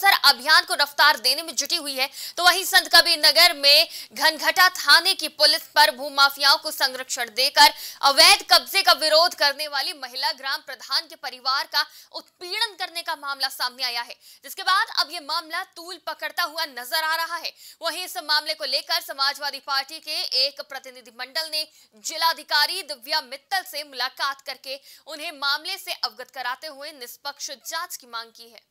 खुसर अभियान को रफ्तार देने में जुटी हुई है तो वहीं संत कबीर नगर में घनघटा थाने की पुलिस पर भूमाफियाओं को संरक्षण देकर अवैध कब्जे का विरोध करने वाली महिला ग्राम प्रधान के परिवार का उत्पीड़न करने का मामला सामने आया है जिसके बाद अब यह मामला तूल पकड़ता हुआ नजर आ रहा है वहीं इस मामले को लेकर समाजवादी पार्टी के एक प्रतिनिधिमंडल ने जिलाधिकारी दिव्या मित्तल से मुलाकात करके उन्हें मामले से अवगत कराते हुए निष्पक्ष जांच की मांग की है